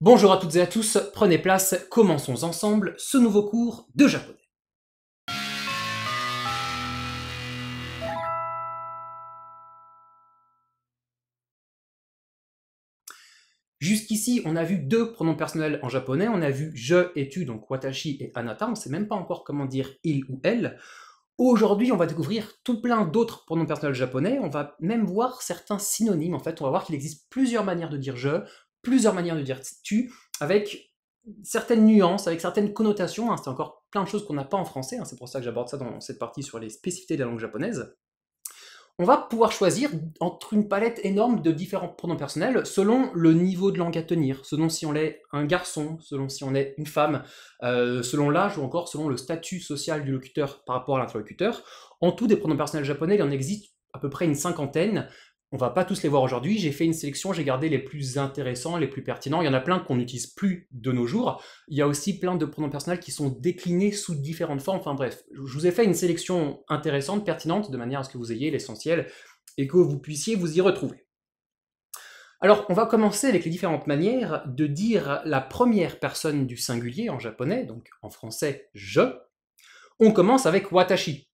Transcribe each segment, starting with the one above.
Bonjour à toutes et à tous, prenez place, commençons ensemble ce nouveau cours de japonais. Jusqu'ici, on a vu deux pronoms personnels en japonais, on a vu je et tu, donc watashi et anata, on ne sait même pas encore comment dire il ou elle. Aujourd'hui, on va découvrir tout plein d'autres pronoms personnels japonais, on va même voir certains synonymes en fait, on va voir qu'il existe plusieurs manières de dire je, plusieurs manières de dire tu, avec certaines nuances, avec certaines connotations. Hein. c'est encore plein de choses qu'on n'a pas en français. Hein. c'est pour ça que j'aborde ça dans cette partie sur les spécificités de la langue japonaise. On va pouvoir choisir entre une palette énorme de différents pronoms personnels selon le niveau de langue à tenir, selon si on est un garçon, selon si on est une femme, euh, selon l'âge ou encore selon le statut social du locuteur par rapport à l'interlocuteur. En tout, des pronoms personnels japonais, il en existe à peu près une cinquantaine, on va pas tous les voir aujourd'hui. J'ai fait une sélection, j'ai gardé les plus intéressants, les plus pertinents. Il y en a plein qu'on n'utilise plus de nos jours. Il y a aussi plein de pronoms personnels qui sont déclinés sous différentes formes. Enfin bref, je vous ai fait une sélection intéressante, pertinente, de manière à ce que vous ayez l'essentiel et que vous puissiez vous y retrouver. Alors, on va commencer avec les différentes manières de dire la première personne du singulier en japonais, donc en français je. On commence avec watashi,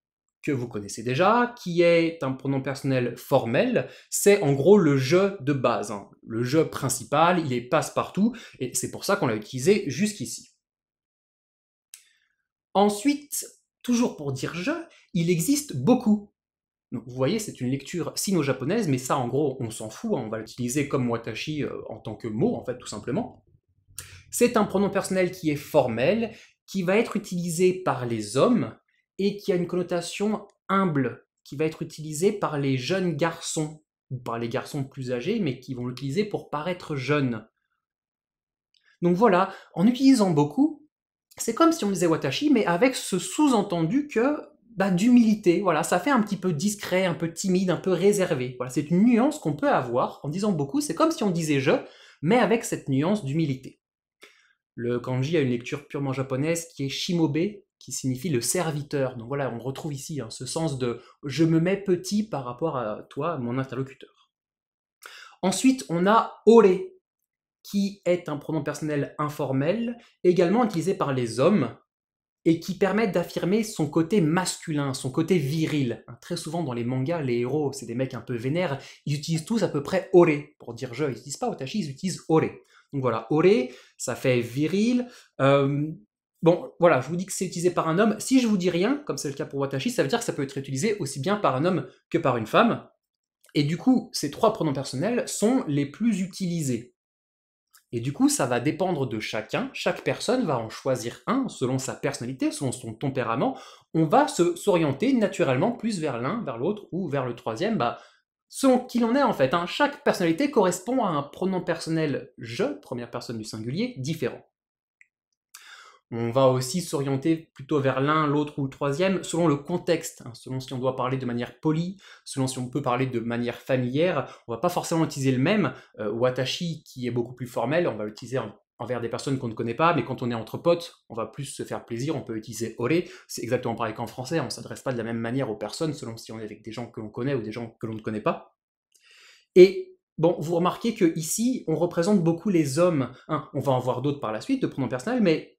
que vous connaissez déjà, qui est un pronom personnel formel. C'est en gros le je de base, hein. le je principal, il est passe-partout, et c'est pour ça qu'on l'a utilisé jusqu'ici. Ensuite, toujours pour dire je, il existe beaucoup. vous voyez, c'est une lecture sino-japonaise, mais ça, en gros, on s'en fout, hein. on va l'utiliser comme watashi euh, en tant que mot, en fait, tout simplement. C'est un pronom personnel qui est formel, qui va être utilisé par les hommes et qui a une connotation humble, qui va être utilisée par les jeunes garçons, ou par les garçons plus âgés, mais qui vont l'utiliser pour paraître jeunes. Donc voilà, en utilisant beaucoup, c'est comme si on disait watashi, mais avec ce sous-entendu que bah, d'humilité, voilà, ça fait un petit peu discret, un peu timide, un peu réservé. Voilà, c'est une nuance qu'on peut avoir en disant beaucoup, c'est comme si on disait je, mais avec cette nuance d'humilité. Le kanji a une lecture purement japonaise qui est shimobe, qui signifie le serviteur. Donc voilà, on retrouve ici hein, ce sens de je me mets petit par rapport à toi, mon interlocuteur. Ensuite, on a ore », qui est un pronom personnel informel, également utilisé par les hommes, et qui permet d'affirmer son côté masculin, son côté viril. Hein, très souvent dans les mangas, les héros, c'est des mecs un peu vénères, ils utilisent tous à peu près ore pour dire je, ils n'utilisent pas otachi, ils utilisent ore. Donc voilà, ore, ça fait viril, euh, Bon, voilà, je vous dis que c'est utilisé par un homme. Si je vous dis rien, comme c'est le cas pour Watashi, ça veut dire que ça peut être utilisé aussi bien par un homme que par une femme. Et du coup, ces trois pronoms personnels sont les plus utilisés. Et du coup, ça va dépendre de chacun. Chaque personne va en choisir un selon sa personnalité, selon son tempérament. On va s'orienter naturellement plus vers l'un, vers l'autre ou vers le troisième, bah, selon qui l'on est en fait. Hein. Chaque personnalité correspond à un pronom personnel je, première personne du singulier, différent on va aussi s'orienter plutôt vers l'un, l'autre ou le troisième, selon le contexte, hein, selon si on doit parler de manière polie, selon si on peut parler de manière familière, on va pas forcément utiliser le même, euh, watashi qui est beaucoup plus formel, on va l'utiliser envers des personnes qu'on ne connaît pas, mais quand on est entre potes, on va plus se faire plaisir, on peut utiliser ore, c'est exactement pareil qu'en français, on ne s'adresse pas de la même manière aux personnes selon si on est avec des gens que l'on connaît ou des gens que l'on ne connaît pas. Et Bon, vous remarquez que ici, on représente beaucoup les hommes. Hein. on va en voir d'autres par la suite de pronom personnel, mais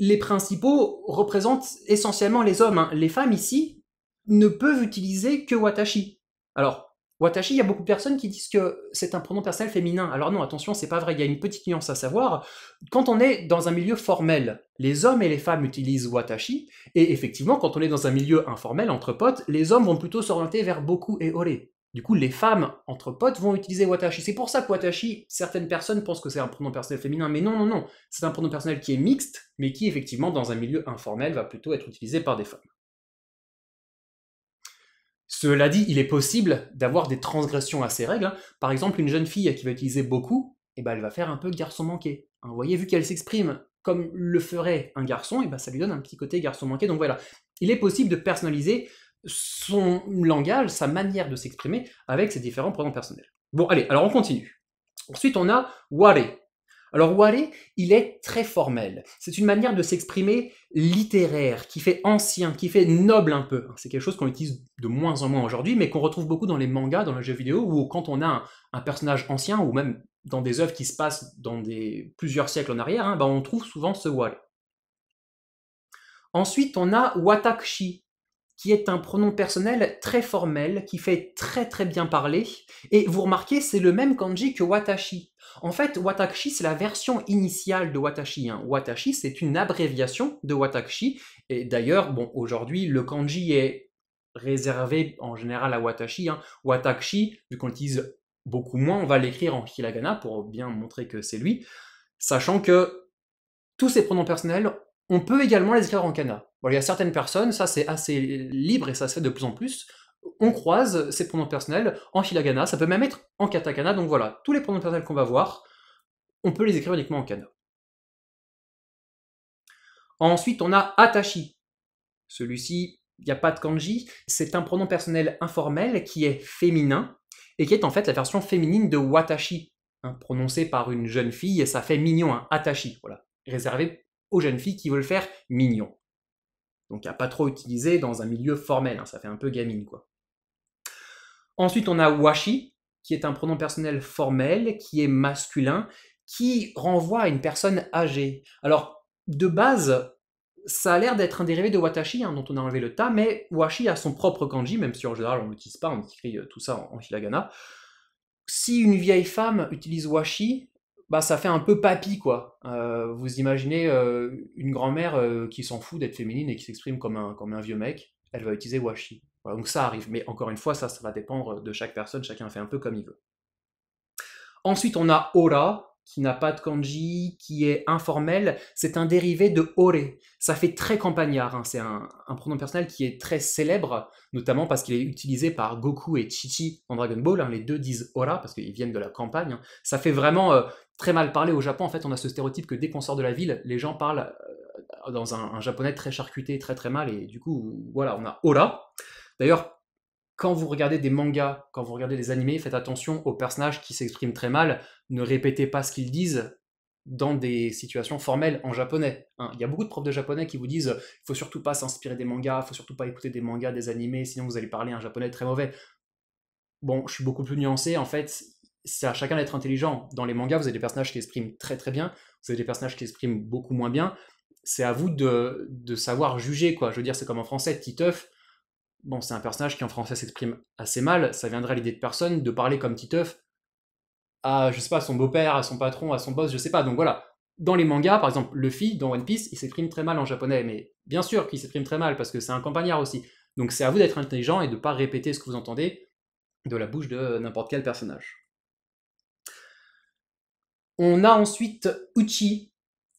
les principaux représentent essentiellement les hommes. Hein. Les femmes ici ne peuvent utiliser que Watashi. Alors, Watashi, il y a beaucoup de personnes qui disent que c'est un pronom personnel féminin. Alors non, attention, c'est pas vrai, il y a une petite nuance à savoir. Quand on est dans un milieu formel, les hommes et les femmes utilisent Watashi, et effectivement, quand on est dans un milieu informel, entre potes, les hommes vont plutôt s'orienter vers beaucoup et ore. Du coup, les femmes entre potes vont utiliser Watashi. C'est pour ça que Watashi, certaines personnes pensent que c'est un pronom personnel féminin, mais non, non, non. C'est un pronom personnel qui est mixte, mais qui, effectivement, dans un milieu informel, va plutôt être utilisé par des femmes. Cela dit, il est possible d'avoir des transgressions à ces règles. Hein. Par exemple, une jeune fille qui va utiliser beaucoup, eh ben, elle va faire un peu garçon manqué. Vous hein, voyez, vu qu'elle s'exprime comme le ferait un garçon, et eh ben, ça lui donne un petit côté garçon manqué. Donc voilà, il est possible de personnaliser son langage, sa manière de s'exprimer avec ses différents pronoms personnels. Bon, allez, alors on continue. Ensuite, on a ware. Alors ware, il est très formel. C'est une manière de s'exprimer littéraire, qui fait ancien, qui fait noble un peu. C'est quelque chose qu'on utilise de moins en moins aujourd'hui, mais qu'on retrouve beaucoup dans les mangas, dans les jeux vidéo, ou quand on a un, personnage ancien, ou même dans des œuvres qui se passent dans plusieurs siècles en arrière, hein, ben, on trouve souvent ce ware. Ensuite, on a watakshi, qui est un pronom personnel très formel, qui fait très très bien parler, et vous remarquez, c'est le même kanji que watashi. En fait, watashi, c'est la version initiale de watashi. Hein. Watashi, c'est une abréviation de watashi, et d'ailleurs, bon, aujourd'hui, le kanji est réservé en général à watashi. Hein. Watashi, vu qu'on l'utilise beaucoup moins, on va l'écrire en hiragana pour bien montrer que c'est lui, sachant que tous ces pronoms personnels on peut également les écrire en kana. il y a certaines personnes, ça c'est assez libre et ça c'est de plus en plus, on croise ces pronoms personnels en hiragana, ça peut même être en katakana, donc voilà, tous les pronoms personnels qu'on va voir, on peut les écrire uniquement en kana. Ensuite, on a atashi. Celui-ci, il n'y a pas de kanji, c'est un pronom personnel informel qui est féminin et qui est en fait la version féminine de watashi, hein, prononcé par une jeune fille et ça fait mignon, hein, atashi, voilà, réservé jeunes filles qui veulent faire mignon. Donc à pas trop utiliser dans un milieu formel, hein, ça fait un peu gamine quoi. Ensuite on a washi, qui est un pronom personnel formel, qui est masculin, qui renvoie à une personne âgée. Alors de base, ça a l'air d'être un dérivé de watashi, hein, dont on a enlevé le ta, mais washi a son propre kanji, même si en général on l'utilise pas, on écrit euh, tout ça en, en hiragana. Si une vieille femme utilise washi, bah, ça fait un peu papy, quoi. Euh, vous imaginez euh, une grand-mère euh, qui s'en fout d'être féminine et qui s'exprime comme un, vieux mec, elle va utiliser washi. donc ça arrive, mais encore une fois, ça, ça va dépendre de chaque personne, chacun fait un peu comme il veut. Ensuite, on a aura, qui n'a pas de kanji, qui est informel, c'est un dérivé de ore. Ça fait très campagnard, hein. c'est un, pronom personnel qui est très célèbre, notamment parce qu'il est utilisé par Goku et Chichi en Dragon Ball, hein. les deux disent ora parce qu'ils viennent de la campagne. Hein. Ça fait vraiment euh, très mal parler au Japon, en fait on a ce stéréotype que dès qu'on sort de la ville, les gens parlent euh, dans un, un, japonais très charcuté, très très mal, et du coup voilà, on a ora. D'ailleurs, quand vous regardez des mangas, quand vous regardez des animés, faites attention aux personnages qui s'expriment très mal. Ne répétez pas ce qu'ils disent dans des situations formelles en japonais. Hein. Il y a beaucoup de profs de japonais qui vous disent il faut surtout pas s'inspirer des mangas, il faut surtout pas écouter des mangas, des animés, sinon vous allez parler un japonais très mauvais. Bon, je suis beaucoup plus nuancé. En fait, c'est à chacun d'être intelligent. Dans les mangas, vous avez des personnages qui s'expriment très très bien, vous avez des personnages qui s'expriment beaucoup moins bien. C'est à vous de, de savoir juger, quoi. Je veux dire, c'est comme en français, Titeuf, bon, c'est un personnage qui en français s'exprime assez mal, ça viendrait à l'idée de personne de parler comme Titeuf à, je sais pas, son beau-père, à son patron, à son boss, je sais pas. Donc voilà. Dans les mangas, par exemple, Luffy, dans One Piece, il s'exprime très mal en japonais, mais bien sûr qu'il s'exprime très mal parce que c'est un campagnard aussi. Donc c'est à vous d'être intelligent et de ne pas répéter ce que vous entendez de la bouche de n'importe quel personnage. On a ensuite Uchi,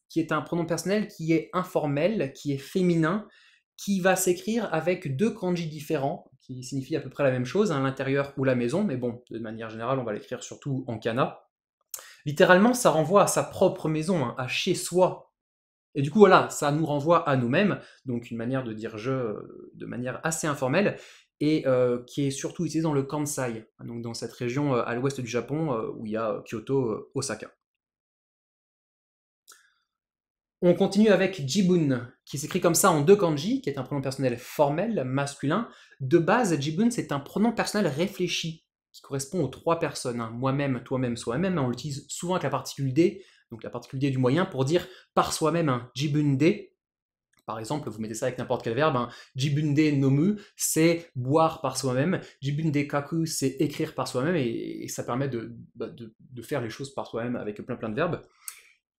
qui est un pronom personnel qui est informel, qui est féminin, qui va s'écrire avec deux kanji différents, qui signifient à peu près la même chose, à hein, l'intérieur ou la maison, mais bon, de manière générale, on va l'écrire surtout en kana. Littéralement, ça renvoie à sa propre maison, hein, à chez soi. Et du coup, voilà, ça nous renvoie à nous-mêmes, donc une manière de dire je euh, de manière assez informelle, et euh, qui est surtout utilisée dans le Kansai, hein, donc dans cette région euh, à l'ouest du Japon où il y a Kyoto, Osaka. On continue avec Jibun, qui s'écrit comme ça en deux kanji, qui est un pronom personnel formel, masculin. De base, Jibun, c'est un pronom personnel réfléchi, qui correspond aux trois personnes, hein. moi-même, toi-même, soi-même. Hein. On l'utilise souvent avec la particule D, donc la particule D du moyen, pour dire par soi-même un hein. Jibun de Par exemple, vous mettez ça avec n'importe quel verbe, Jibun nomu, c'est boire par soi-même, Jibun kaku, c'est écrire par soi-même, et, ça permet bah, de, de, faire les choses par soi-même avec plein plein de verbes.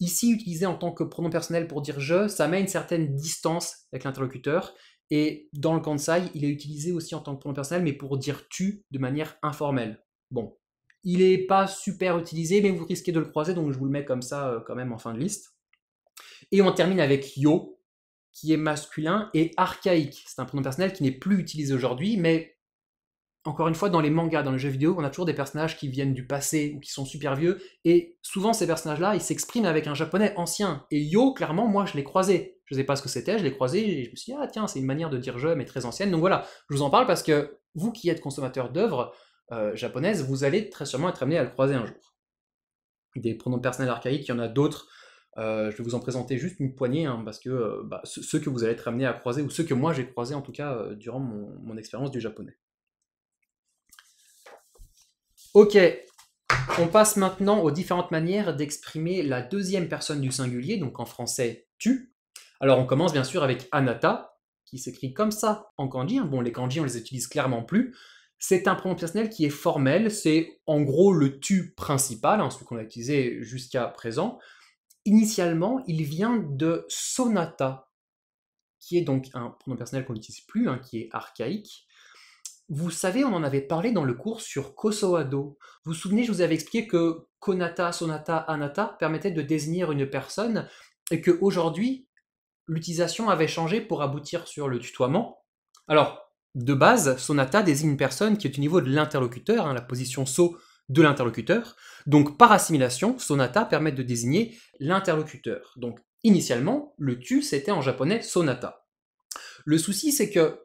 Ici, utilisé en tant que pronom personnel pour dire je, ça met une certaine distance avec l'interlocuteur. Et dans le Kansai, il est utilisé aussi en tant que pronom personnel, mais pour dire tu de manière informelle. Bon, il n'est pas super utilisé, mais vous risquez de le croiser, donc je vous le mets comme ça euh, quand même en fin de liste. Et on termine avec yo, qui est masculin et archaïque. C'est un pronom personnel qui n'est plus utilisé aujourd'hui, mais encore une fois, dans les mangas, dans les jeux vidéo, on a toujours des personnages qui viennent du passé ou qui sont super vieux, et souvent ces personnages-là, ils s'expriment avec un japonais ancien. Et Yo, clairement, moi, je l'ai croisé. Je ne sais pas ce que c'était, je l'ai croisé, et je me suis dit, ah tiens, c'est une manière de dire je, mais très ancienne. Donc voilà, je vous en parle parce que vous qui êtes consommateur d'œuvres euh, japonaises, vous allez très sûrement être amené à le croiser un jour. Des pronoms personnels archaïques, il y en a d'autres. Euh, je vais vous en présenter juste une poignée, hein, parce que euh, bah, ceux que vous allez être amené à croiser, ou ceux que moi j'ai croisé en tout cas durant mon expérience du japonais. Ok, on passe maintenant aux différentes manières d'exprimer la deuxième personne du singulier, donc en français tu. Alors on commence bien sûr avec anata, qui s'écrit comme ça en kanji. Hein. Bon, les kanji, on les utilise clairement plus. C'est un pronom personnel qui est formel, c'est en gros le tu principal, hein, celui qu'on a utilisé jusqu'à présent. Initialement, il vient de sonata, qui est donc un pronom personnel qu'on n'utilise plus, hein, qui est archaïque. Vous savez, on en avait parlé dans le cours sur Kosoado. Vous vous souvenez, je vous avais expliqué que Konata, Sonata, Anata permettait de désigner une personne et qu'aujourd'hui, l'utilisation avait changé pour aboutir sur le tutoiement. Alors, de base, Sonata désigne une personne qui est au niveau de l'interlocuteur, hein, la position So de l'interlocuteur. Donc, par assimilation, Sonata permet de désigner l'interlocuteur. Donc, initialement, le tu, c'était en japonais Sonata. Le souci, c'est que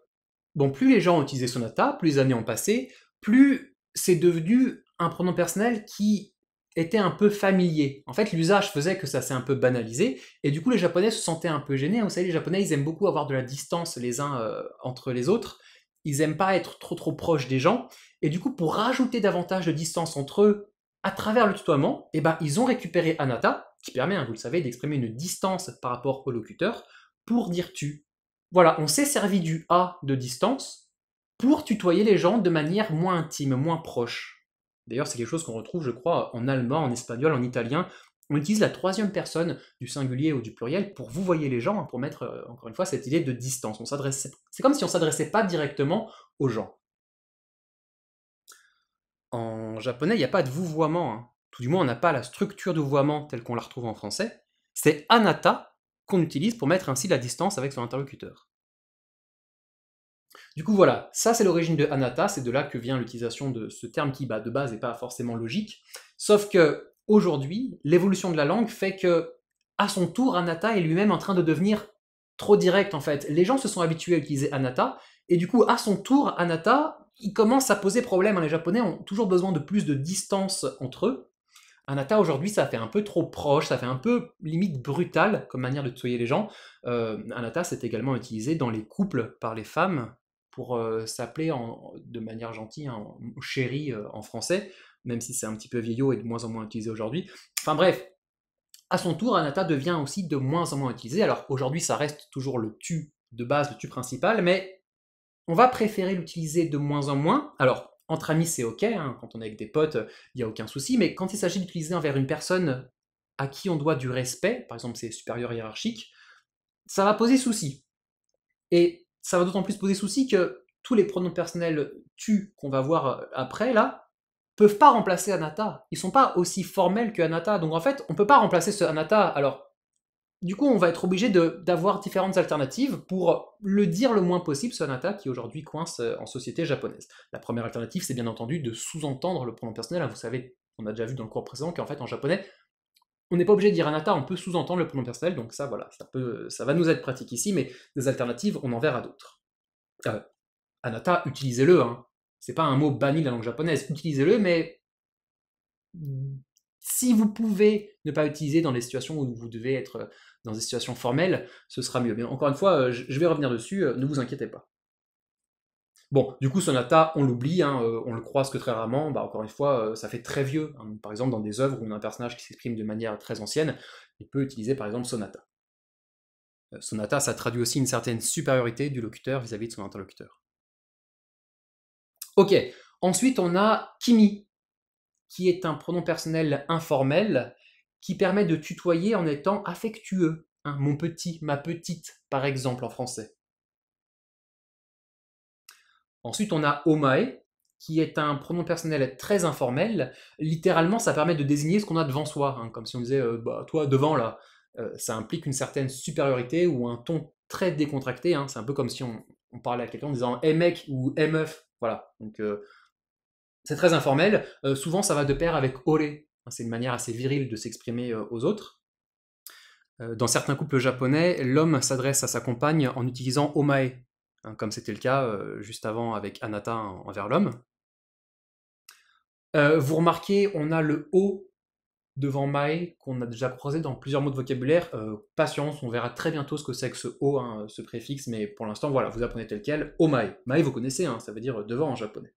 Bon, plus les gens ont utilisé Sonata, plus les années ont passé, plus c'est devenu un pronom personnel qui était un peu familier. En fait, l'usage faisait que ça s'est un peu banalisé, et du coup, les Japonais se sentaient un peu gênés. Vous savez, les Japonais, ils aiment beaucoup avoir de la distance les uns euh, entre les autres. Ils aiment pas être trop trop proches des gens, et du coup, pour rajouter davantage de distance entre eux à travers le tutoiement, eh ben, ils ont récupéré Anata, qui permet, hein, vous le savez, d'exprimer une distance par rapport au locuteur pour dire tu. Voilà, on s'est servi du A de distance pour tutoyer les gens de manière moins intime, moins proche. D'ailleurs, c'est quelque chose qu'on retrouve, je crois, en allemand, en espagnol, en italien. On utilise la troisième personne du singulier ou du pluriel pour vous voyez les gens, hein, pour mettre, euh, encore une fois, cette idée de distance. On s'adresse. C'est comme si on s'adressait pas directement aux gens. En japonais, il n'y a pas de vouvoiement. Hein. Tout du moins, on n'a pas la structure de vouvoiement telle qu'on la retrouve en français. C'est anata qu'on utilise pour mettre ainsi la distance avec son interlocuteur. Du coup, voilà, ça c'est l'origine de Anata, c'est de là que vient l'utilisation de ce terme qui, bah, de base, n'est pas forcément logique. Sauf que aujourd'hui, l'évolution de la langue fait que, à son tour, Anata est lui-même en train de devenir trop direct en fait. Les gens se sont habitués à utiliser Anata, et du coup, à son tour, Anata, il commence à poser problème. Hein. Les Japonais ont toujours besoin de plus de distance entre eux, Anata aujourd'hui, ça fait un peu trop proche, ça fait un peu limite brutal comme manière de tuer les gens. Euh, c'est également utilisé dans les couples par les femmes pour euh, s'appeler de manière gentille, chérie euh, en français, même si c'est un petit peu vieillot et de moins en moins utilisé aujourd'hui. Enfin bref, à son tour, Anata devient aussi de moins en moins utilisé. Alors aujourd'hui, ça reste toujours le tu de base, le tu principal, mais on va préférer l'utiliser de moins en moins. Alors entre amis, c'est OK, hein, quand on est avec des potes, il euh, n'y a aucun souci, mais quand il s'agit d'utiliser envers une personne à qui on doit du respect, par exemple ses supérieurs hiérarchiques, ça va poser souci. Et ça va d'autant plus poser souci que tous les pronoms personnels tu qu'on va voir euh, après, là, peuvent pas remplacer Anata. Ils sont pas aussi formels que Anata. Donc en fait, on peut pas remplacer ce Anata. Alors, du coup, on va être obligé d'avoir différentes alternatives pour le dire le moins possible, anata » qui aujourd'hui coince euh, en société japonaise. La première alternative, c'est bien entendu de sous-entendre le pronom personnel. Hein, vous savez, on a déjà vu dans le cours précédent qu'en fait, en japonais, on n'est pas obligé de dire anata, on peut sous-entendre le pronom personnel, donc ça, voilà, ça, peut, ça va nous être pratique ici, mais des alternatives, on en verra d'autres. Euh, anata, utilisez-le, hein. c'est pas un mot banni de la langue japonaise, utilisez-le, mais si vous pouvez ne pas utiliser dans les situations où vous devez être euh, dans des situations formelles, ce sera mieux. Mais encore une fois, euh, je vais revenir dessus, euh, ne vous inquiétez pas. Bon, du coup, Sonata, on l'oublie, hein, euh, on le croise que très rarement. Bah, encore une fois, ça fait très vieux. Hein. Par exemple, dans des œuvres où on a un personnage qui s'exprime de manière très ancienne, il peut utiliser par exemple Sonata. Sonata, ça traduit aussi une certaine supériorité du locuteur vis à -vis de son interlocuteur. Ok, ensuite on a Kimi, qui est un pronom personnel informel qui permet de tutoyer en étant affectueux. Hein, mon petit, ma petite, par exemple, en français. Ensuite, on a omae, qui est un pronom personnel très informel. Littéralement, ça permet de désigner ce qu'on a devant soi, hein, comme si on disait euh, bah, toi devant là. Euh, ça implique une certaine supériorité ou un ton très décontracté. Hein. C'est un peu comme si on, parlait à quelqu'un en disant hey mec ou hey meuf. Voilà. Donc euh, c'est très informel. souvent, ça va de pair avec ORE, Hein, c'est une manière assez virile de s'exprimer euh, aux autres. Euh, dans certains couples japonais, l'homme s'adresse à sa compagne en utilisant omae, hein, comme c'était le cas euh, juste avant avec Anata envers l'homme. vous remarquez, on a le O devant Mae qu'on a déjà croisé dans plusieurs mots de vocabulaire. patience, on verra très bientôt ce que c'est que ce O, hein, ce préfixe, mais pour l'instant, voilà, vous apprenez tel quel, omae. Mae, vous connaissez, ça veut dire devant en japonais.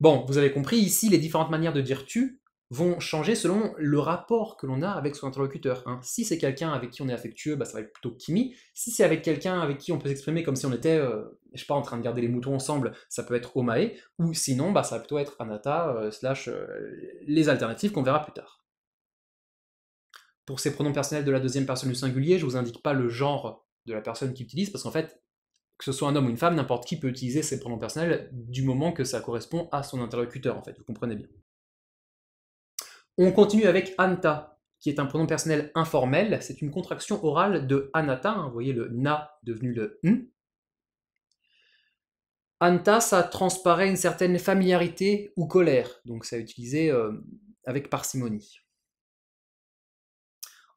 Bon, vous avez compris, ici, les différentes manières de dire tu vont changer selon le rapport que l'on a avec son interlocuteur. Hein. Si c'est quelqu'un avec qui on est affectueux, bah, ça va être plutôt Kimi. Si c'est avec quelqu'un avec qui on peut s'exprimer comme si on était, euh, je sais pas, en train de garder les moutons ensemble, ça peut être Omae. Ou sinon, bah, ça va plutôt être Anata, euh, slash euh, les alternatives qu'on verra plus tard. Pour ces pronoms personnels de la deuxième personne du singulier, je vous indique pas le genre de la personne qui utilise, parce qu'en fait, que ce soit un homme ou une femme, n'importe qui peut utiliser ses pronoms personnels du moment que ça correspond à son interlocuteur, en fait, vous comprenez bien. On continue avec anta, qui est un pronom personnel informel, c'est une contraction orale de anata, hein. vous voyez le na devenu le n. Anta, ça transparaît une certaine familiarité ou colère, donc ça utilisé euh, avec parcimonie.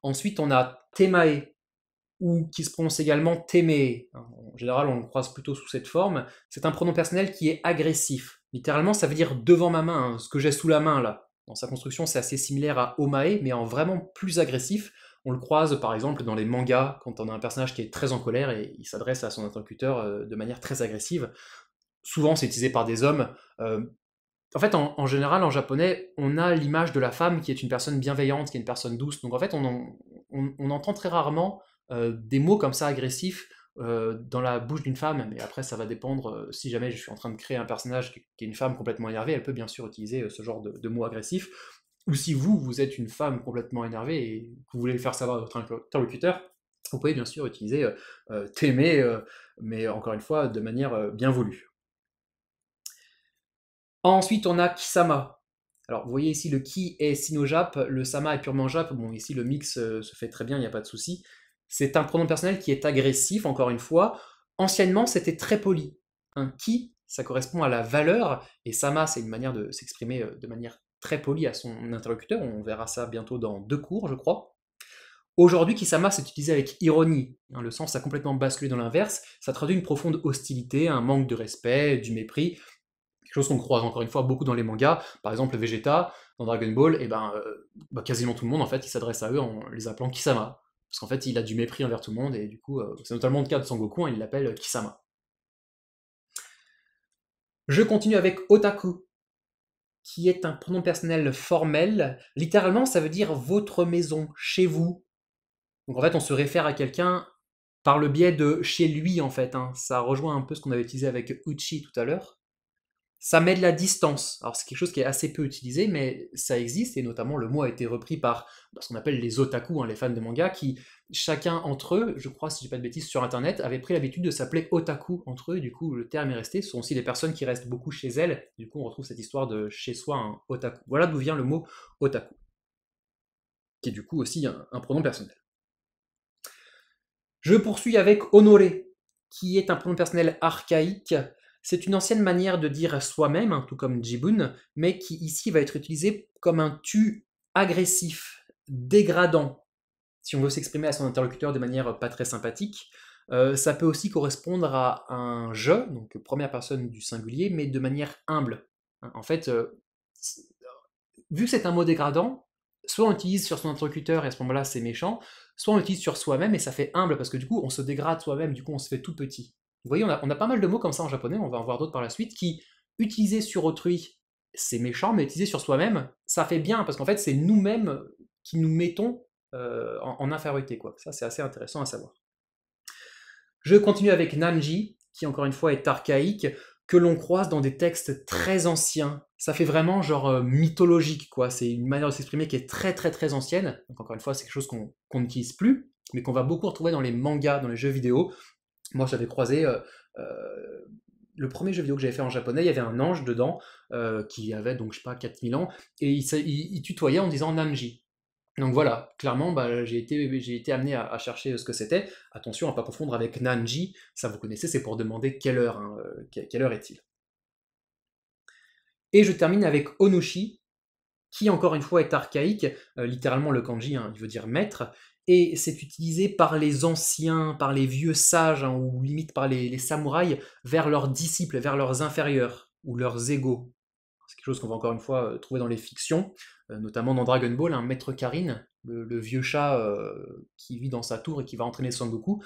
Ensuite, on a temae, ou qui se prononce également t'aimer. Hein, en général, on le croise plutôt sous cette forme. C'est un pronom personnel qui est agressif. Littéralement, ça veut dire devant ma main, hein, ce que j'ai sous la main là. Dans sa construction, c'est assez similaire à Omae, mais en vraiment plus agressif. On le croise par exemple dans les mangas, quand on a un personnage qui est très en colère et il s'adresse à son interlocuteur euh, de manière très agressive. Souvent, c'est utilisé par des hommes. Euh, en fait, en, général, en japonais, on a l'image de la femme qui est une personne bienveillante, qui est une personne douce. Donc en fait, on entend très rarement euh, des mots comme ça agressifs euh, dans la bouche d'une femme, mais après ça va dépendre, euh, si jamais je suis en train de créer un personnage qui, est une femme complètement énervée, elle peut bien sûr utiliser ce genre de, mots agressifs, ou si vous, vous êtes une femme complètement énervée et que vous voulez le faire savoir à votre interlocuteur, vous pouvez bien sûr utiliser t'aimer, mais encore une fois, de manière bien voulue. Ensuite, on a Kisama. Alors, vous voyez ici, le ki est sino-jap, le sama est purement jap. Bon, ici, le mix se fait très bien, il n'y a pas de souci. C'est un pronom personnel qui est agressif, encore une fois. Anciennement, c'était très poli. Un qui, ça correspond à la valeur, et sama, c'est une manière de s'exprimer euh, de manière très polie à son interlocuteur. On verra ça bientôt dans deux cours, je crois. Aujourd'hui, Kisama s'est utilisé avec ironie. Hein, le sens a complètement basculé dans l'inverse. Ça traduit une profonde hostilité, un manque de respect, du mépris. Quelque chose qu'on croise encore une fois beaucoup dans les mangas. Par exemple, Vegeta, dans Dragon Ball, et eh ben, euh, bah, quasiment tout le monde, en fait, il s'adresse à eux en les appelant Kisama parce qu'en fait, il a du mépris envers tout le monde, et du coup, euh, c'est notamment le cas de Son Goku, hein, il l'appelle euh, Kisama. Je continue avec Otaku, qui est un pronom personnel formel. Littéralement, ça veut dire votre maison, chez vous. Donc en fait, on se réfère à quelqu'un par le biais de chez lui, en fait. Hein. Ça rejoint un peu ce qu'on avait utilisé avec Uchi tout à l'heure. Ça met de la distance. Alors c'est quelque chose qui est assez peu utilisé, mais ça existe, et notamment le mot a été repris par ce qu'on appelle les otaku, hein, les fans de manga, qui chacun entre eux, je crois si je dis pas de bêtises, sur Internet, avait pris l'habitude de s'appeler otaku entre eux, et du coup le terme est resté. Ce sont aussi des personnes qui restent beaucoup chez elles, du coup on retrouve cette histoire de chez soi un otaku. Voilà d'où vient le mot otaku, qui est du coup aussi un, pronom personnel. Je poursuis avec honoré, qui est un pronom personnel archaïque c'est une ancienne manière de dire soi-même, hein, tout comme Jibun, mais qui ici va être utilisé comme un tu agressif, dégradant, si on veut s'exprimer à son interlocuteur de manière pas très sympathique. Euh, ça peut aussi correspondre à un je, donc première personne du singulier, mais de manière humble. Hein, en fait, euh, vu que c'est un mot dégradant, soit on l'utilise sur son interlocuteur et à ce moment-là c'est méchant, soit on l'utilise sur soi-même et ça fait humble parce que du coup on se dégrade soi-même, du coup on se fait tout petit. Vous voyez, on a, pas mal de mots comme ça en japonais, on va en voir d'autres par la suite, qui, utiliser sur autrui, c'est méchant, mais utilisés sur soi-même, ça fait bien, parce qu'en fait, c'est nous-mêmes qui nous mettons euh, en, en, infériorité. Quoi. Ça, c'est assez intéressant à savoir. Je continue avec Nanji, qui encore une fois est archaïque, que l'on croise dans des textes très anciens. Ça fait vraiment genre euh, mythologique, quoi. C'est une manière de s'exprimer qui est très très très ancienne. Donc encore une fois, c'est quelque chose qu'on n'utilise plus, mais qu'on va beaucoup retrouver dans les mangas, dans les jeux vidéo, moi, j'avais croisé euh, euh, le premier jeu vidéo que j'avais fait en japonais, il y avait un ange dedans euh, qui avait donc je sais pas 4000 ans et il, tutoyait en disant Nanji ». Donc voilà, clairement, bah, j'ai été, amené à, chercher ce que c'était. Attention à ne pas confondre avec Nanji, ça vous connaissez, c'est pour demander quelle heure, hein, quelle heure est-il. Et je termine avec Onushi, qui encore une fois est archaïque, littéralement le kanji, hein, il veut dire maître, et c'est utilisé par les anciens, par les vieux sages, hein, ou limite par les, samouraïs, vers leurs disciples, vers leurs inférieurs, ou leurs égaux. C'est quelque chose qu'on va encore une fois euh, trouver dans les fictions, euh, notamment dans Dragon Ball, un hein, Maître Karine, le, vieux chat euh, qui vit dans sa tour et qui va entraîner Son Goku,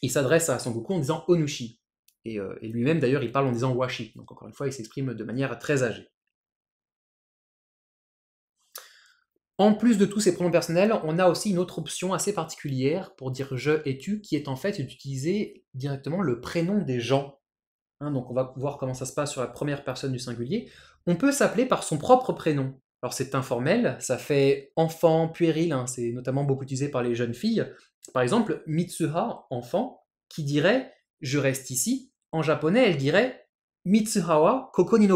il s'adresse à Son Goku en disant Onushi. Et, et lui-même d'ailleurs il parle en disant Washi, donc encore une fois il s'exprime de manière très âgée. En plus de tous ces pronoms personnels, on a aussi une autre option assez particulière pour dire je et tu, qui est en fait d'utiliser directement le prénom des gens. Hein, donc on va voir comment ça se passe sur la première personne du singulier. On peut s'appeler par son propre prénom. Alors c'est informel, ça fait enfant, puéril, hein, c'est notamment beaucoup utilisé par les jeunes filles. Par exemple, Mitsuha, enfant, qui dirait je reste ici, en japonais elle dirait Mitsuhawa koko ni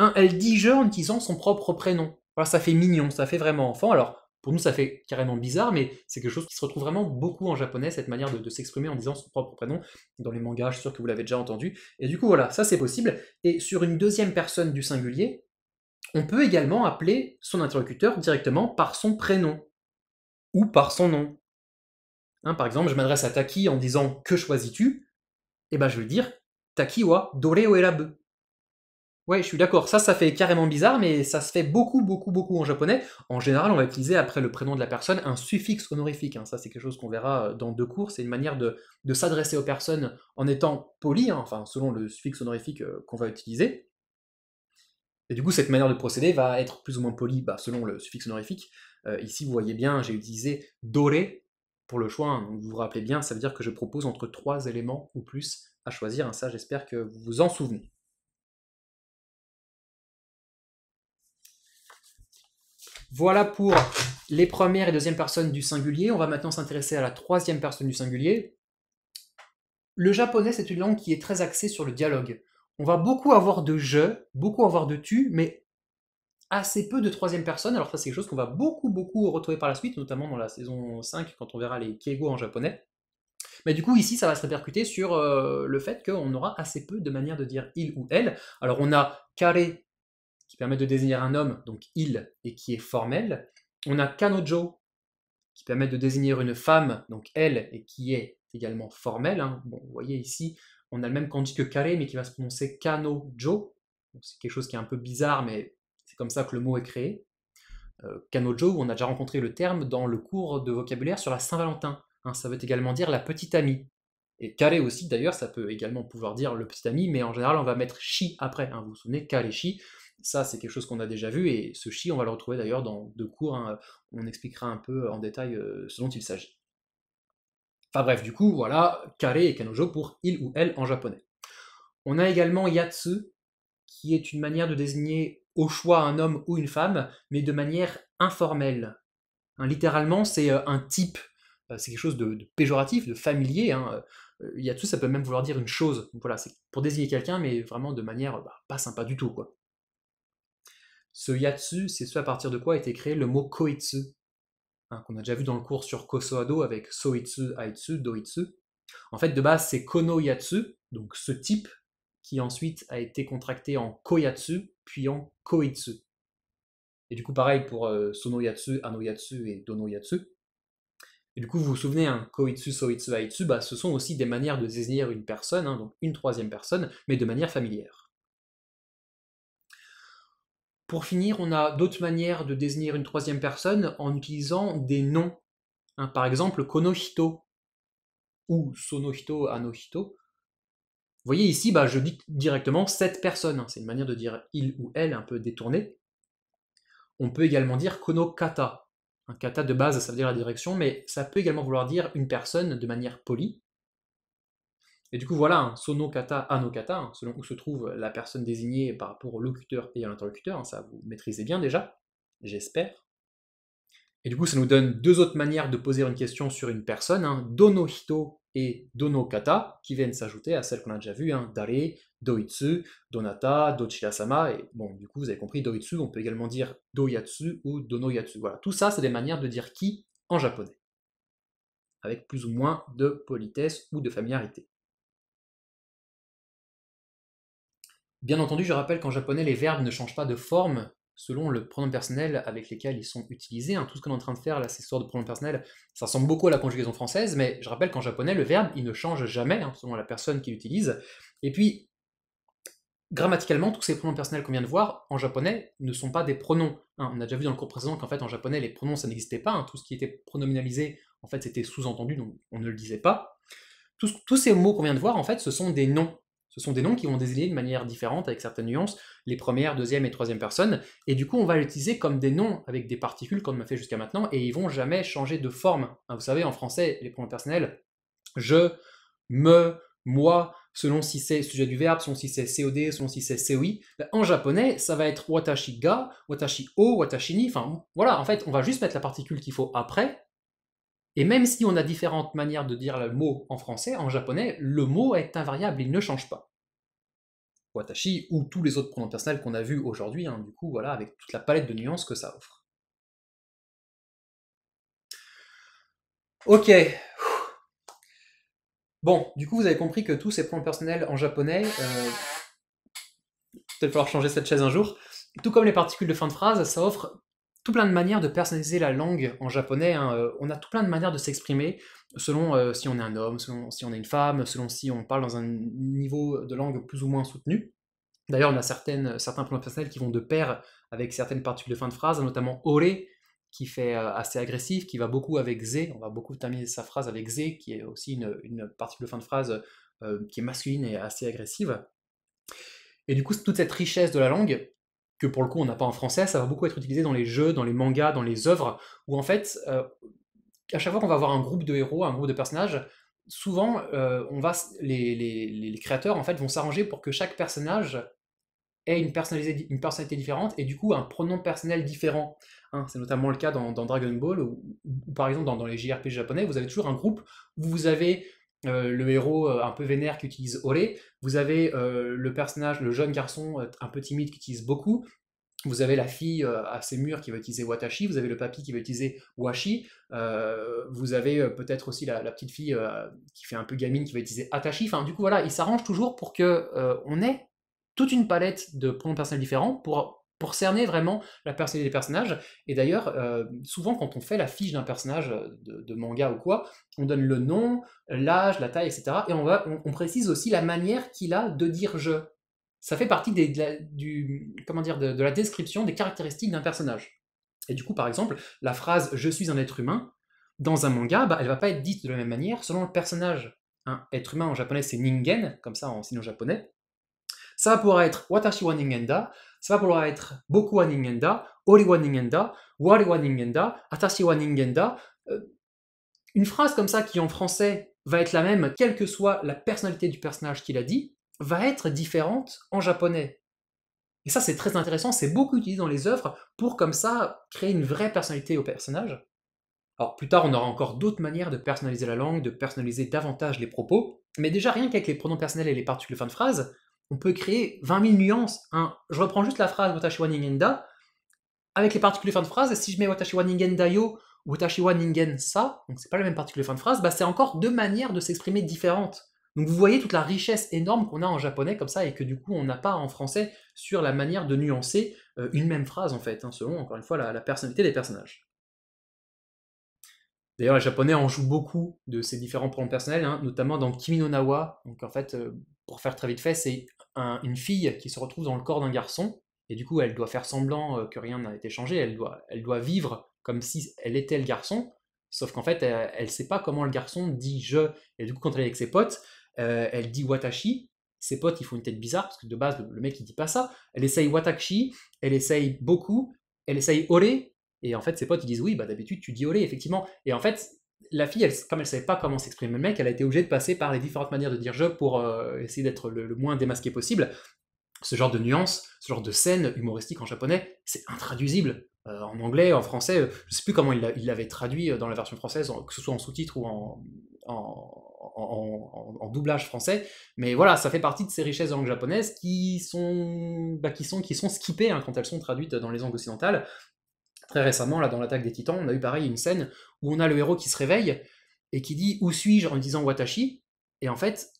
hein, elle dit je en utilisant son propre prénom. Voilà, ça fait mignon, ça fait vraiment enfant. Alors, pour nous, ça fait carrément bizarre, mais c'est quelque chose qui se retrouve vraiment beaucoup en japonais, cette manière de, s'exprimer en disant son propre prénom. Dans les mangas, je suis sûr que vous l'avez déjà entendu. Et du coup, voilà, ça c'est possible. Et sur une deuxième personne du singulier, on peut également appeler son interlocuteur directement par son prénom ou par son nom. Hein, par exemple, je m'adresse à Taki en disant que choisis-tu Et eh bien, je vais dire Taki wa dore o Ouais, je suis d'accord. Ça, ça fait carrément bizarre, mais ça se fait beaucoup, beaucoup, beaucoup en japonais. En général, on va utiliser après le prénom de la personne un suffixe honorifique. Hein. Ça, c'est quelque chose qu'on verra euh, dans deux cours. C'est une manière de, s'adresser aux personnes en étant poli, hein, enfin, selon le suffixe honorifique euh, qu'on va utiliser. Et du coup, cette manière de procéder va être plus ou moins polie bah, selon le suffixe honorifique. Euh, ici, vous voyez bien, j'ai utilisé doré pour le choix. Hein. vous vous rappelez bien, ça veut dire que je propose entre trois éléments ou plus à choisir. Ça, j'espère que vous vous en souvenez. Voilà pour les premières et deuxièmes personnes du singulier. On va maintenant s'intéresser à la troisième personne du singulier. Le japonais, c'est une langue qui est très axée sur le dialogue. On va beaucoup avoir de je, beaucoup avoir de tu, mais assez peu de troisième personne. Alors ça, c'est quelque chose qu'on va beaucoup, beaucoup retrouver par la suite, notamment dans la saison 5, quand on verra les keigo en japonais. Mais du coup, ici, ça va se répercuter sur euh, le fait qu'on aura assez peu de manières de dire il ou elle. Alors, on a kare qui permet de désigner un homme, donc il, et qui est formel. On a Kanojo, qui permet de désigner une femme, donc elle, et qui est également formelle. Hein. Bon, vous voyez ici, on a le même kanji que Kare, mais qui va se prononcer Kanojo. C'est quelque chose qui est un peu bizarre, mais c'est comme ça que le mot est créé. Euh, Kanojo, on a déjà rencontré le terme dans le cours de vocabulaire sur la Saint-Valentin. Hein. ça veut également dire la petite amie. Et Kare aussi, d'ailleurs, ça peut également pouvoir dire le petit ami, mais en général, on va mettre chi après. Hein. Vous vous souvenez, Kare ça, c'est quelque chose qu'on a déjà vu, et ce chi, on va le retrouver d'ailleurs dans deux cours, hein. on expliquera un peu en détail euh, ce dont il s'agit. Enfin bref, du coup, voilà, kare » et kanojo pour il ou elle en japonais. On a également yatsu, qui est une manière de désigner au choix un homme ou une femme, mais de manière informelle. Hein, littéralement, c'est euh, un type, euh, c'est quelque chose de, péjoratif, de familier. Hein. Yatsu, ça peut même vouloir dire une chose. Donc voilà, c'est pour désigner quelqu'un, mais vraiment de manière bah, pas sympa du tout. Quoi. Ce yatsu, c'est ce à partir de quoi a été créé le mot koitsu, hein, qu'on a déjà vu dans le cours sur kosoado avec soitsu, aitsu, doitsu. En fait, de base, c'est kono yatsu, donc ce type, qui ensuite a été contracté en koyatsu, puis en koitsu. Et du coup, pareil pour euh, sono-yatsu, ano-yatsu et dono-yatsu. Et du coup, vous vous souvenez, hein, koitsu, soitsu, aitsu, bah, ce sont aussi des manières de désigner une personne, hein, donc une troisième personne, mais de manière familière. Pour finir, on a d'autres manières de désigner une troisième personne en utilisant des noms. Hein, par exemple, konohito ou sonohito, anohito. Vous voyez ici, bah, je dis directement cette personne. C'est une manière de dire il ou elle un peu détournée. On peut également dire konokata. Un kata de base, ça veut dire la direction, mais ça peut également vouloir dire une personne de manière polie. Et du coup, voilà, sono kata, anokata, hein, selon où se trouve la personne désignée par rapport au locuteur et à l'interlocuteur, hein, ça vous maîtrisez bien déjà, j'espère. Et du coup, ça nous donne deux autres manières de poser une question sur une personne, hein, hito et kata, qui viennent s'ajouter à celles qu'on a déjà vues, dare, doitsu, donata, dochirasama, et bon, du coup, vous avez compris, doitsu, on peut également dire doyatsu ou donoyatsu. Voilà, tout ça, c'est des manières de dire qui en japonais, avec plus ou moins de politesse ou de familiarité. Bien entendu, je rappelle qu'en japonais, les verbes ne changent pas de forme selon le pronom personnel avec lesquels ils sont utilisés. Hein. Tout ce qu'on est en train de faire là, de pronoms personnels, ça ressemble beaucoup à la conjugaison française, mais je rappelle qu'en japonais, le verbe, il ne change jamais hein, selon la personne qui l'utilise. Et puis, grammaticalement, tous ces pronoms personnels qu'on vient de voir en japonais ne sont pas des pronoms. Hein. On a déjà vu dans le cours précédent qu'en fait, en japonais, les pronoms, ça n'existait pas. Tout ce qui était pronominalisé, en fait, c'était sous-entendu, donc on ne le disait pas. Tous, tous ces mots qu'on vient de voir, en fait, ce sont des noms ce sont des noms qui vont désigner de manière différente, avec certaines nuances, les premières, deuxième et troisième personnes. Et du coup, on va l'utiliser comme des noms avec des particules, comme on l'a fait jusqu'à maintenant, et ils vont jamais changer de forme. Hein, vous savez, en français, les pronoms personnels, je, me, moi, selon si c'est sujet du verbe, selon si c'est COD, selon si c'est COI. Bah, en japonais, ça va être watashi ga, watashi o, watashi ni. Enfin, voilà, en fait, on va juste mettre la particule qu'il faut après, et même si on a différentes manières de dire le mot en français, en japonais, le mot est invariable, il ne change pas. Watashi ou tous les autres pronoms personnels qu'on a vus aujourd'hui, hein, du coup, voilà, avec toute la palette de nuances que ça offre. Ok. Bon, du coup, vous avez compris que tous ces pronoms personnels en japonais, euh, peut-être falloir changer cette chaise un jour, tout comme les particules de fin de phrase, ça offre tout plein de manières de personnaliser la langue en japonais. Hein, euh, on a tout plein de manières de s'exprimer selon euh, si on est un homme, selon si on est une femme, selon si on parle dans un niveau de langue plus ou moins soutenu. D'ailleurs, on a certaines, certains pronoms personnels qui vont de pair avec certaines particules de fin de phrase, notamment ore, qui fait euh, assez agressif, qui va beaucoup avec ze. On va beaucoup terminer sa phrase avec ze, qui est aussi une, particule de fin de phrase qui est masculine et assez agressive. Et du coup, toute cette richesse de la langue, que pour le coup on n'a pas en français, ça va beaucoup être utilisé dans les jeux, dans les mangas, dans les œuvres, où en fait, euh, à chaque fois qu'on va avoir un groupe de héros, un groupe de personnages, souvent euh, on va, les, créateurs en fait vont s'arranger pour que chaque personnage ait une personnalité, différente et du coup un pronom personnel différent. Hein. c'est notamment le cas dans, Dragon Ball ou, par exemple dans, dans les JRPG japonais, vous avez toujours un groupe où vous avez euh, le héros euh, un peu vénère qui utilise Olé, vous avez euh, le personnage, le jeune garçon un peu timide qui utilise beaucoup, vous avez la fille assez mûre qui va utiliser Watashi, vous avez le papy qui va utiliser Washi, vous avez peut-être aussi la, petite fille qui fait un peu gamine qui va utiliser Atashi. Enfin, du coup, voilà, il s'arrange toujours pour que on ait toute une palette de pronoms personnels différents pour pour cerner vraiment la personnalité des personnages. Et d'ailleurs, euh, souvent quand on fait la fiche d'un personnage euh, de, manga ou quoi, on donne le nom, l'âge, la taille, etc. Et on, va, on, précise aussi la manière qu'il a de dire je. Ça fait partie des, de, la, du, comment dire, de, la description des caractéristiques d'un personnage. Et du coup, par exemple, la phrase je suis un être humain, dans un manga, bah, elle va pas être dite de la même manière selon le personnage. Un être humain en japonais, c'est ningen, comme ça en sino japonais. Ça pourra être watashi wa ningen da, ça va pouvoir être beaucoup wa ningenda, ori wa ningenda, wari wa ningenda, atashi wa ningenda. Euh, une phrase comme ça qui en français va être la même, quelle que soit la personnalité du personnage qui l'a dit, va être différente en japonais. Et ça, c'est très intéressant, c'est beaucoup utilisé dans les œuvres pour comme ça créer une vraie personnalité au personnage. Alors plus tard, on aura encore d'autres manières de personnaliser la langue, de personnaliser davantage les propos, mais déjà rien qu'avec les pronoms personnels et les particules fin de phrase, on peut créer 20 000 nuances. Je reprends juste la phrase Watashi wa Ningenda. Avec les particules de fin de phrase, et si je mets Watashi wa Ningen Dayo ou Watashi wa Ningen Sa, donc c'est pas la même particule fin de phrase, bah c'est encore deux manières de s'exprimer différentes. Donc vous voyez toute la richesse énorme qu'on a en japonais comme ça et que du coup on n'a pas en français sur la manière de nuancer euh, une même phrase en fait, hein, selon encore une fois la, personnalité des personnages. D'ailleurs les japonais en jouent beaucoup de ces différents pronoms personnels, hein, notamment dans Kimi no Nawa, donc en fait euh, pour faire très vite fait, c'est une fille qui se retrouve dans le corps d'un garçon, et du coup, elle doit faire semblant euh, que rien n'a été changé, elle doit, elle doit vivre comme si elle était le garçon, sauf qu'en fait, elle ne sait pas comment le garçon dit je, et du coup, quand elle est avec ses potes, euh, elle dit watashi, ses potes, ils font une tête bizarre, parce que de base, le, mec, il dit pas ça, elle essaye watashi, elle essaye beaucoup, elle essaye ore, et en fait, ses potes, ils disent oui, bah d'habitude, tu dis ore », effectivement. Et en fait, la fille, comme elle ne savait pas comment s'exprimer le mec, elle a été obligée de passer par les différentes manières de dire je pour euh, essayer d'être le, moins démasqué possible. Ce genre de nuance, ce genre de scène humoristique en japonais, c'est intraduisible. Euh, en anglais, en français, euh, je ne sais plus comment il l'avait traduit dans la version française, que ce soit en sous titre ou en, doublage français. Mais voilà, ça fait partie de ces richesses de langue japonaise qui sont, bah, qui sont, qui sont skippées hein, quand elles sont traduites dans les langues occidentales. Très récemment, là, dans l'attaque des titans, on a eu pareil une scène où on a le héros qui se réveille et qui dit Où suis-je en disant Watashi Et en fait,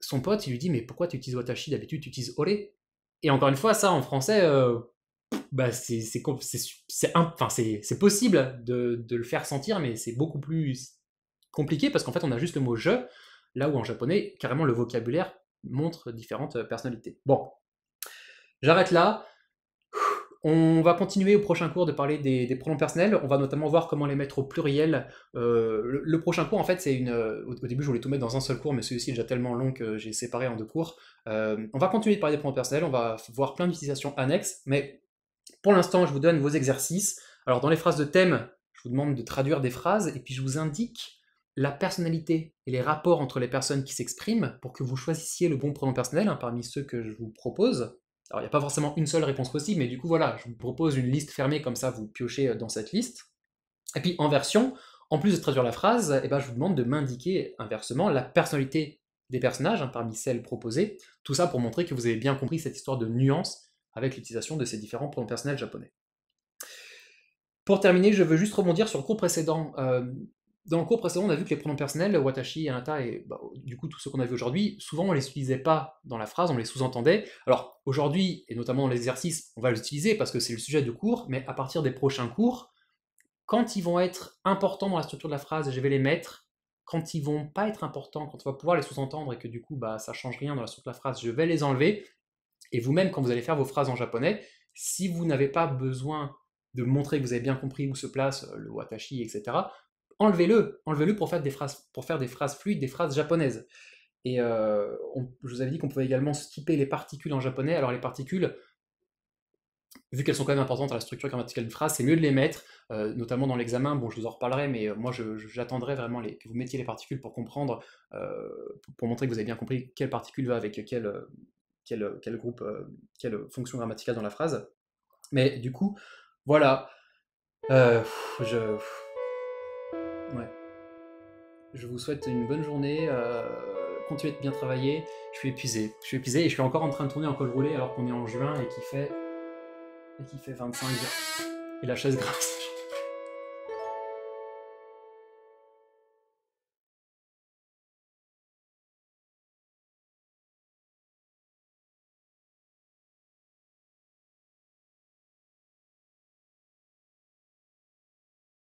son pote, il lui dit Mais pourquoi tu utilises Watashi D'habitude, tu utilises Ore. Et encore une fois, ça en français, c'est enfin, possible de, de, le faire sentir, mais c'est beaucoup plus compliqué parce qu'en fait, on a juste le mot je, là où en japonais, carrément le vocabulaire montre différentes personnalités. Bon, j'arrête là on va continuer au prochain cours de parler des, pronoms personnels. On va notamment voir comment les mettre au pluriel. Euh, le, prochain cours, en fait, c'est une. Euh, au, début, je voulais tout mettre dans un seul cours, mais celui-ci est déjà tellement long que j'ai séparé en deux cours. Euh, on va continuer de parler des pronoms personnels. On va voir plein d'utilisations annexes, mais pour l'instant, je vous donne vos exercices. Alors, dans les phrases de thème, je vous demande de traduire des phrases et puis je vous indique la personnalité et les rapports entre les personnes qui s'expriment pour que vous choisissiez le bon pronom personnel hein, parmi ceux que je vous propose. Alors, il n'y a pas forcément une seule réponse possible, mais du coup, voilà, je vous propose une liste fermée, comme ça, vous piochez euh, dans cette liste. Et puis, en version, en plus de traduire la phrase, et eh ben, je vous demande de m'indiquer inversement la personnalité des personnages hein, parmi celles proposées. Tout ça pour montrer que vous avez bien compris cette histoire de nuance avec l'utilisation de ces différents pronoms personnels japonais. Pour terminer, je veux juste rebondir sur le cours précédent euh, dans le cours précédent, on a vu que les pronoms personnels, watashi, anata et bah, du coup tout ce qu'on a vu aujourd'hui, souvent on les utilisait pas dans la phrase, on les sous-entendait. Alors aujourd'hui, et notamment dans l'exercice, on va les utiliser parce que c'est le sujet du cours, mais à partir des prochains cours, quand ils vont être importants dans la structure de la phrase, je vais les mettre. Quand ils vont pas être importants, quand on va pouvoir les sous-entendre et que du coup bah, ça change rien dans la structure de la phrase, je vais les enlever. Et vous-même, quand vous allez faire vos phrases en japonais, si vous n'avez pas besoin de montrer que vous avez bien compris où se place euh, le watashi, etc enlevez-le, enlevez-le pour faire des phrases, pour faire des phrases fluides, des phrases japonaises. Et euh, je vous avais dit qu'on pouvait également skipper les particules en japonais. Alors les particules, vu qu'elles sont quand même importantes à la structure grammaticale d'une phrase, c'est mieux de les mettre, euh, notamment dans l'examen. Bon, je vous en reparlerai, mais euh, moi, j'attendrai vraiment que vous mettiez les particules pour comprendre, pour, montrer que vous avez bien compris quelle particule va avec quel, quel, groupe, quelle fonction grammaticale dans la phrase. Mais du coup, voilà. je je vous souhaite une bonne journée. Euh, continuez de bien travailler. Je suis épuisé. Je suis épuisé et je suis encore en train de tourner en col roulé alors qu'on est en juin et qu'il fait, et qui fait 25 Et la chaise grasse.